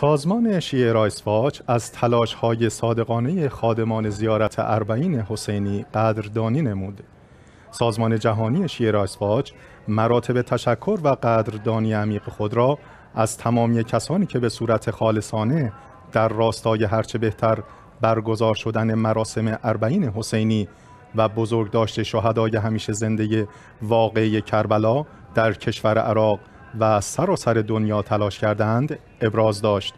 سازمان شیعه رایسواج از تلاش های صادقانه خادمان زیارت اربعین حسینی قدردانی نمود. سازمان جهانی شیعه رایسواج مراتب تشکر و قدردانی عمیق خود را از تمامی کسانی که به صورت خالصانه در راستای هرچه بهتر برگزار شدن مراسم اربعین حسینی و بزرگداشت شهدای همیشه زنده واقعی کربلا در کشور عراق و سراسر سر دنیا تلاش کردند ابراز داشت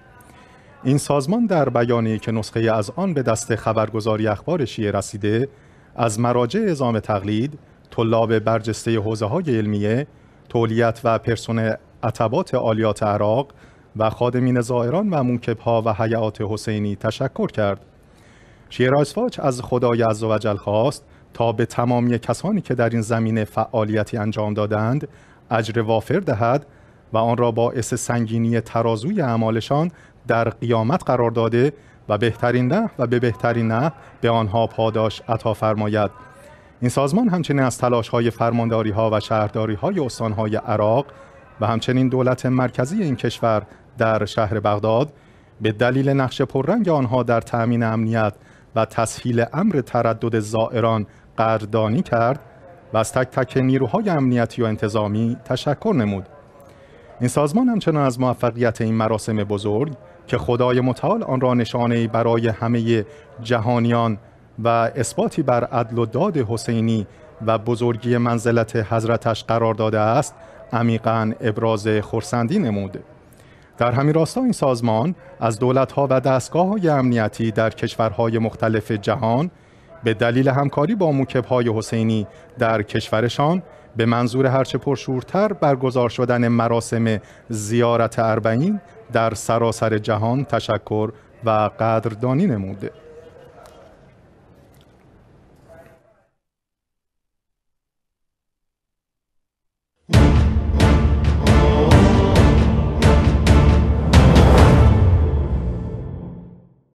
این سازمان در بیانیه که نسخه از آن به دست خبرگزاری اخبار شیعه رسیده از مراجع اعزام تقلید طلاب برجسته حوزه های علمیه تولیت و پرسون عطبات عالیات عراق و خادمین زائران و منکب و حیات حسینی تشکر کرد رایسفاچ از خدای عزوجل خواست تا به تمامی کسانی که در این زمینه فعالیتی انجام دادند اجر وافر دهد و آن را باعث سنگینی ترازوی اعمالشان در قیامت قرار داده و بهترین نه و به بهترین نه به آنها پاداش عطا فرماید این سازمان همچنین از تلاش های فرمانداری ها و شهرداری های استان های عراق و همچنین دولت مرکزی این کشور در شهر بغداد به دلیل نقش پررنگ آنها در تأمین امنیت و تسهیل امر تردد زائران قدردانی کرد و از تک تک نیروهای امنیتی و انتظامی تشکر نمود. این سازمان همچنان از موفقیت این مراسم بزرگ که خدای متعال آن را نشانه برای همه جهانیان و اثباتی بر عدل و داد حسینی و بزرگی منزلت حضرتش قرار داده است عمیقا ابراز خورسندی نمود در همین راستا این سازمان از دولتها و دستگاه های امنیتی در کشورهای مختلف جهان به دلیل همکاری با های حسینی در کشورشان به منظور هرچه پرشورتر برگزار شدن مراسم زیارت اربعین در سراسر جهان تشکر و قدردانی نموده